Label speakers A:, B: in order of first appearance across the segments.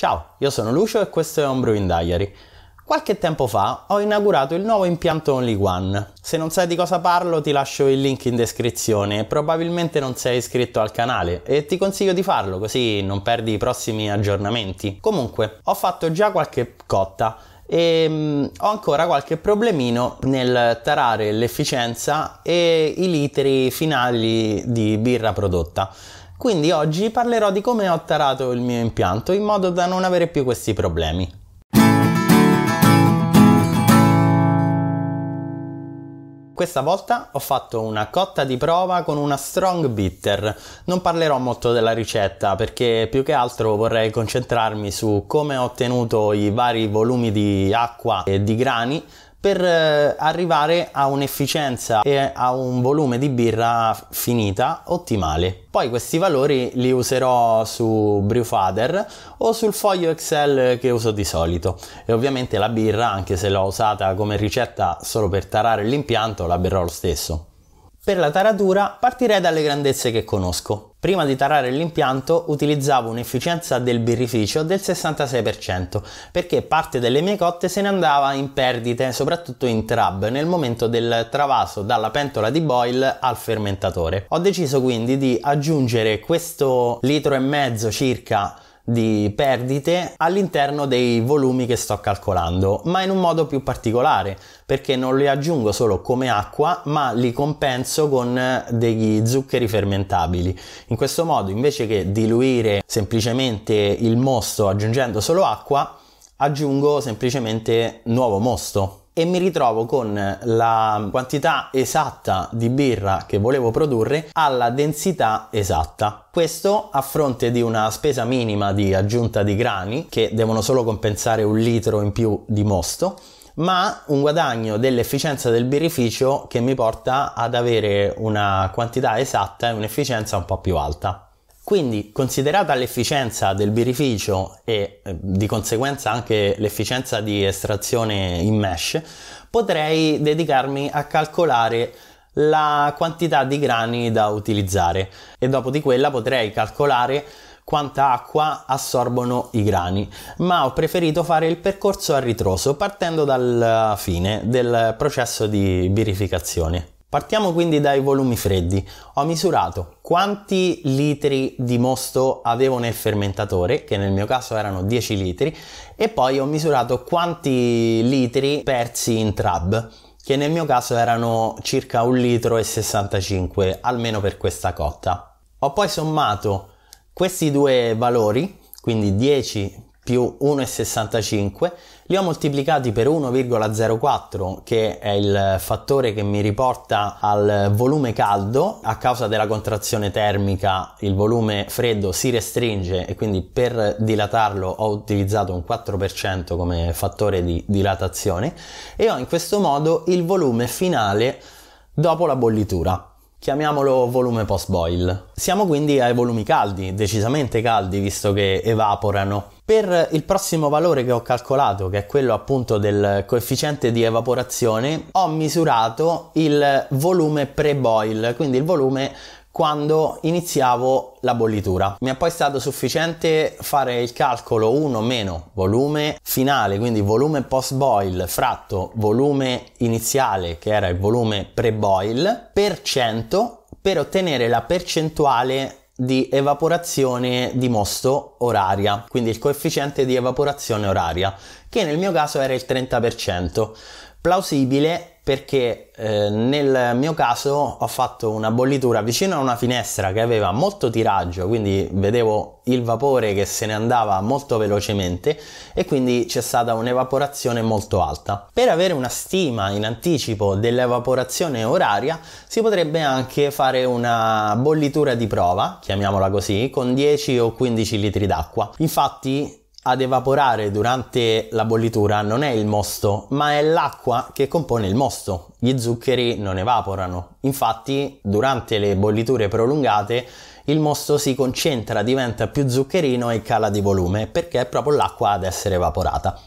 A: Ciao, io sono Lucio e questo è Homebrewing Diary. Qualche tempo fa ho inaugurato il nuovo impianto Only One. Se non sai di cosa parlo ti lascio il link in descrizione, e probabilmente non sei iscritto al canale e ti consiglio di farlo così non perdi i prossimi aggiornamenti. Comunque, ho fatto già qualche cotta e mh, mm, ho ancora qualche problemino nel tarare l'efficienza e i litri finali di birra prodotta. Quindi oggi parlerò di come ho tarato il mio impianto in modo da non avere più questi problemi. Questa volta ho fatto una cotta di prova con una strong bitter. Non parlerò molto della ricetta perché più che altro vorrei concentrarmi su come ho ottenuto i vari volumi di acqua e di grani per eh, arrivare a un'efficienza e a un volume di birra finita ottimale. Poi questi valori li userò su Brewfather o sul foglio Excel che uso di solito e ovviamente la birra anche se l'ho usata come ricetta solo per tarare l'impianto la berrò lo stesso. Per la taratura partirei dalle grandezze che conosco. Prima di tarare l'impianto utilizzavo un'efficienza del birrificio del 66% perché parte delle mie cotte se ne andava in perdite, soprattutto in trab, nel momento del travaso dalla pentola di boil al fermentatore. Ho deciso quindi di aggiungere questo litro e mezzo circa di perdite all'interno dei volumi che sto calcolando, ma in un modo più particolare, perché non li aggiungo solo come acqua, ma li compenso con degli zuccheri fermentabili. In questo modo, invece che diluire semplicemente il mosto aggiungendo solo acqua, aggiungo semplicemente nuovo mosto e mi ritrovo con la quantità esatta di birra che volevo produrre alla densità esatta. Questo a fronte di una spesa minima di aggiunta di grani che devono solo compensare un litro in più di mosto ma un guadagno dell'efficienza del birrificio che mi porta ad avere una quantità esatta e un'efficienza un po' più alta. Quindi, considerata l'efficienza del birrificio e eh, di conseguenza anche l'efficienza di estrazione in mesh, potrei dedicarmi a calcolare la quantità di grani da utilizzare e dopo di quella potrei calcolare quanta acqua assorbono i grani, ma ho preferito fare il percorso a ritroso partendo dalla fine del processo di birrificazione. Partiamo quindi dai volumi freddi. Ho misurato quanti litri di mosto avevo nel fermentatore, che nel mio caso erano 10 litri, e poi ho misurato quanti litri persi in trab, che nel mio caso erano circa 1,65 litro almeno per questa cotta. Ho poi sommato questi due valori, quindi 10 più 1,65, li ho moltiplicati per 1,04 che è il fattore che mi riporta al volume caldo, a causa della contrazione termica il volume freddo si restringe e quindi per dilatarlo ho utilizzato un 4% come fattore di dilatazione e ho in questo modo il volume finale dopo la bollitura. Chiamiamolo volume post boil. Siamo quindi ai volumi caldi, decisamente caldi visto che evaporano. Per il prossimo valore che ho calcolato, che è quello appunto del coefficiente di evaporazione, ho misurato il volume pre-boil, quindi il volume quando iniziavo la bollitura. Mi è poi stato sufficiente fare il calcolo 1 meno volume finale, quindi volume post boil fratto volume iniziale che era il volume pre boil per 100 per ottenere la percentuale di evaporazione di mosto oraria, quindi il coefficiente di evaporazione oraria, che nel mio caso era il 30% plausibile perché eh, nel mio caso ho fatto una bollitura vicino a una finestra che aveva molto tiraggio, quindi vedevo il vapore che se ne andava molto velocemente e quindi c'è stata un'evaporazione molto alta. Per avere una stima in anticipo dell'evaporazione oraria si potrebbe anche fare una bollitura di prova, chiamiamola così, con 10 o 15 litri d'acqua. Infatti ad evaporare durante la bollitura non è il mosto, ma è l'acqua che compone il mosto. Gli zuccheri non evaporano. Infatti, durante le bolliture prolungate, il mosto si concentra, diventa più zuccherino e cala di volume, perché è proprio l'acqua ad essere evaporata.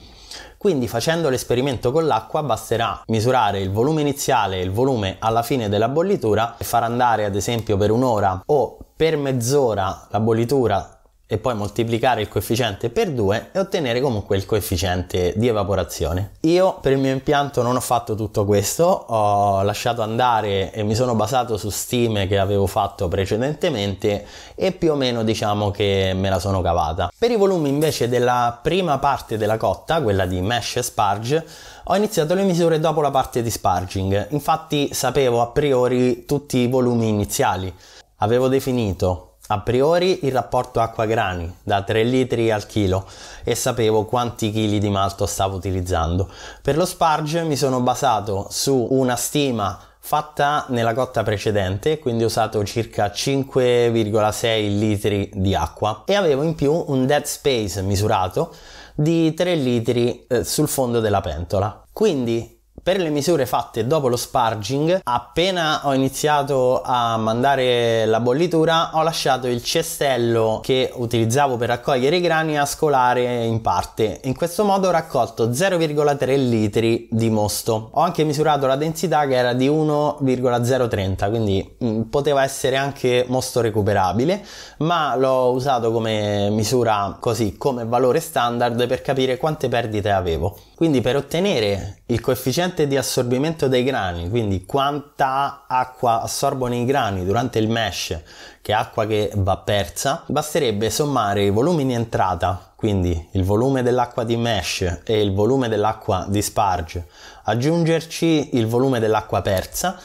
A: Quindi facendo l'esperimento con l'acqua basterà misurare il volume iniziale e il volume alla fine della bollitura e far andare ad esempio per un'ora o per mezz'ora la bollitura e poi moltiplicare il coefficiente per 2 e ottenere comunque il coefficiente di evaporazione. Io per il mio impianto non ho fatto tutto questo, ho lasciato andare e mi sono basato su stime che avevo fatto precedentemente e più o meno diciamo che me la sono cavata. Per i volumi invece della prima parte della cotta, quella di mesh e sparge, ho iniziato le misure dopo la parte di sparging, infatti sapevo a priori tutti i volumi iniziali. Avevo definito a priori il rapporto acqua-grani da 3 litri al chilo e sapevo quanti chili di malto stavo utilizzando. Per lo sparge mi sono basato su una stima fatta nella cotta precedente, quindi ho usato circa 5,6 litri di acqua e avevo in più un dead space misurato di 3 litri eh, sul fondo della pentola. Quindi per le misure fatte dopo lo sparging, appena ho iniziato a mandare la bollitura, ho lasciato il cestello che utilizzavo per raccogliere i grani a scolare in parte. In questo modo ho raccolto 0,3 litri di mosto. Ho anche misurato la densità che era di 1,030, quindi mh, mm, poteva essere anche mosto recuperabile, ma l'ho usato come misura così, come valore standard per capire quante perdite avevo. Quindi per ottenere il coefficiente coefficiente di assorbimento dei grani, quindi quanta acqua assorbono i grani durante il mesh, che è acqua che va persa, basterebbe sommare i volumi di entrata, quindi il volume dell'acqua di mesh e il volume dell'acqua di sparge, aggiungerci il volume dell'acqua persa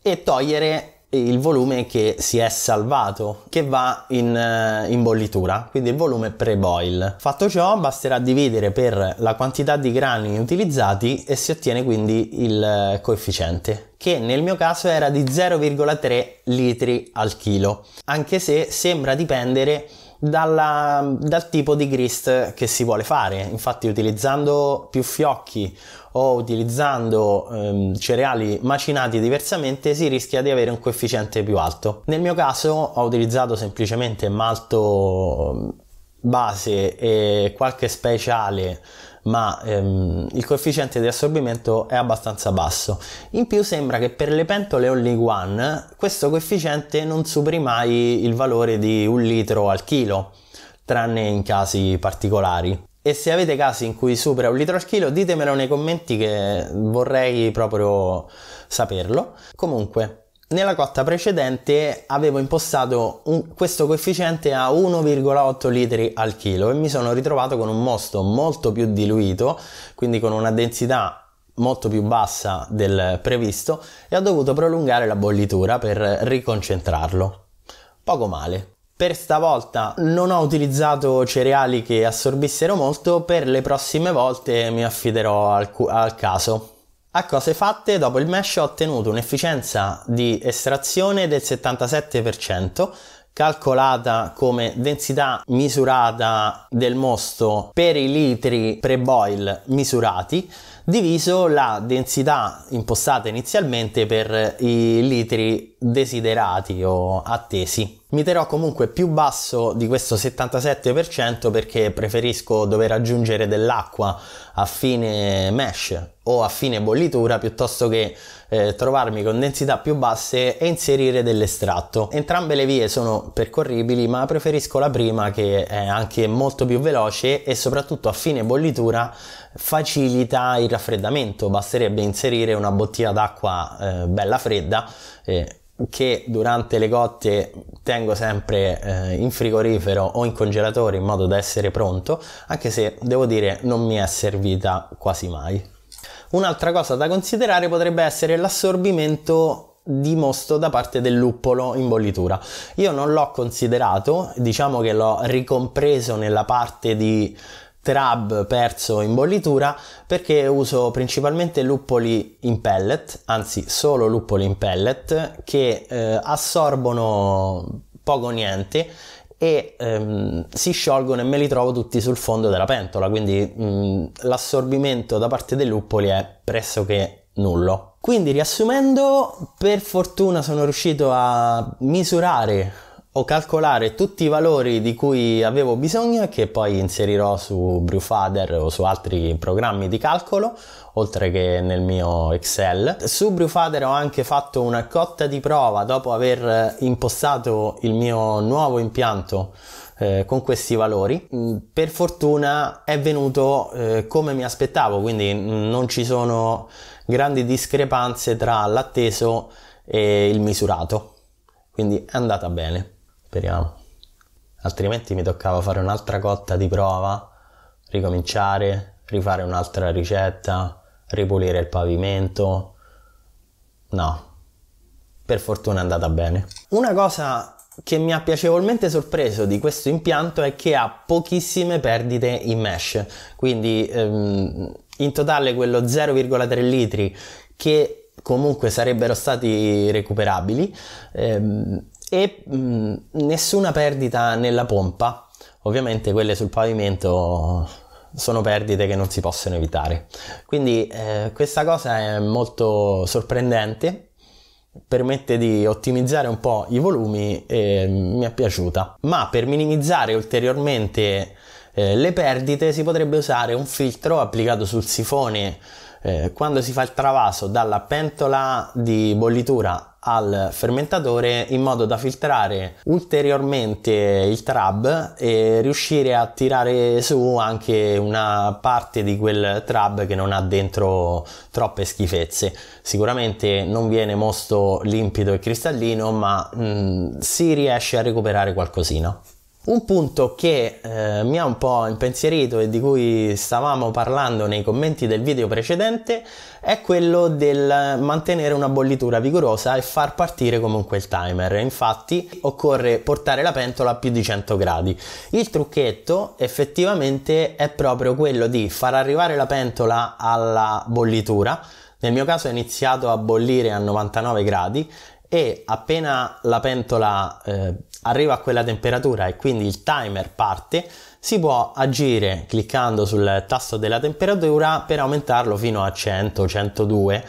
A: e togliere il volume che si è salvato che va in, eh, in bollitura quindi il volume pre-boil fatto ciò basterà dividere per la quantità di grani utilizzati e si ottiene quindi il eh, coefficiente che nel mio caso era di 0,3 litri al chilo anche se sembra dipendere dalla, dal tipo di grist che si vuole fare. Infatti utilizzando più fiocchi o utilizzando ehm, cereali macinati diversamente si rischia di avere un coefficiente più alto. Nel mio caso ho utilizzato semplicemente malto base e qualche speciale ma ehm, il coefficiente di assorbimento è abbastanza basso. In più sembra che per le pentole Only One questo coefficiente non superi mai il valore di un litro al chilo, tranne in casi particolari. E se avete casi in cui supera un litro al chilo, ditemelo nei commenti che vorrei proprio saperlo. Comunque, nella cotta precedente avevo impostato un, questo coefficiente a 1,8 litri al chilo e mi sono ritrovato con un mosto molto più diluito, quindi con una densità molto più bassa del previsto e ho dovuto prolungare la bollitura per riconcentrarlo. Poco male. Per stavolta non ho utilizzato cereali che assorbissero molto, per le prossime volte mi affiderò al, al caso. A cose fatte, dopo il mesh ho ottenuto un'efficienza di estrazione del 77%, calcolata come densità misurata del mosto per i litri pre-boil misurati, diviso la densità impostata inizialmente per i litri desiderati o attesi mi terrò comunque più basso di questo 77% perché preferisco dover aggiungere dell'acqua a fine mesh o a fine bollitura piuttosto che eh, trovarmi con densità più basse e inserire dell'estratto. Entrambe le vie sono percorribili ma preferisco la prima che è anche molto più veloce e soprattutto a fine bollitura facilita il raffreddamento, basterebbe inserire una bottiglia d'acqua eh, bella fredda eh, che durante le cotte tengo sempre eh, in frigorifero o in congelatore in modo da essere pronto, anche se devo dire non mi è servita quasi mai. Un'altra cosa da considerare potrebbe essere l'assorbimento di mosto da parte del luppolo in bollitura. Io non l'ho considerato, diciamo che l'ho ricompreso nella parte di trab perso in bollitura perché uso principalmente luppoli in pellet, anzi solo luppoli in pellet che eh, assorbono poco niente e ehm, si sciolgono e me li trovo tutti sul fondo della pentola, quindi mh, mm, l'assorbimento da parte dei luppoli è pressoché nullo. Quindi riassumendo, per fortuna sono riuscito a misurare o calcolare tutti i valori di cui avevo bisogno e che poi inserirò su Brewfather o su altri programmi di calcolo oltre che nel mio Excel. Su Brewfather ho anche fatto una cotta di prova dopo aver impostato il mio nuovo impianto eh, con questi valori. Mm, per fortuna è venuto eh, come mi aspettavo, quindi non ci sono grandi discrepanze tra l'atteso e il misurato. Quindi è andata bene. Speriamo. Altrimenti mi toccava fare un'altra cotta di prova, ricominciare, rifare un'altra ricetta, ripulire il pavimento. No. Per fortuna è andata bene. Una cosa che mi ha piacevolmente sorpreso di questo impianto è che ha pochissime perdite in mesh, quindi ehm, in totale quello 0,3 litri che comunque sarebbero stati recuperabili ehm, e mh, mm, nessuna perdita nella pompa. Ovviamente quelle sul pavimento sono perdite che non si possono evitare. Quindi eh, questa cosa è molto sorprendente, permette di ottimizzare un po' i volumi e mm, mi è piaciuta. Ma per minimizzare ulteriormente eh, le perdite si potrebbe usare un filtro applicato sul sifone eh, quando si fa il travaso dalla pentola di bollitura al fermentatore in modo da filtrare ulteriormente il trab e riuscire a tirare su anche una parte di quel trab che non ha dentro troppe schifezze sicuramente non viene mosto limpido e cristallino ma mh, mm, si riesce a recuperare qualcosina un punto che eh, mi ha un po' impensierito e di cui stavamo parlando nei commenti del video precedente è quello del mantenere una bollitura vigorosa e far partire comunque il timer. Infatti occorre portare la pentola a più di 100 gradi. Il trucchetto effettivamente è proprio quello di far arrivare la pentola alla bollitura. Nel mio caso è iniziato a bollire a 99 gradi e appena la pentola eh, arriva a quella temperatura e quindi il timer parte, si può agire cliccando sul tasto della temperatura per aumentarlo fino a 100, 102,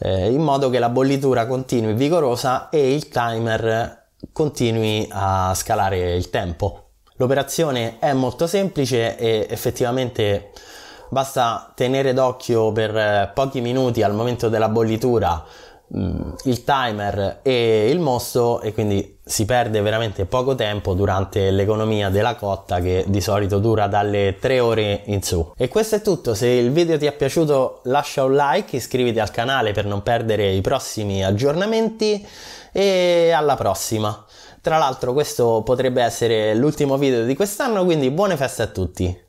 A: eh, in modo che la bollitura continui vigorosa e il timer continui a scalare il tempo. L'operazione è molto semplice e effettivamente basta tenere d'occhio per eh, pochi minuti al momento della bollitura mm, il timer e il mosto e quindi si perde veramente poco tempo durante l'economia della cotta che di solito dura dalle 3 ore in su. E questo è tutto, se il video ti è piaciuto lascia un like, iscriviti al canale per non perdere i prossimi aggiornamenti e alla prossima. Tra l'altro questo potrebbe essere l'ultimo video di quest'anno, quindi buone feste a tutti!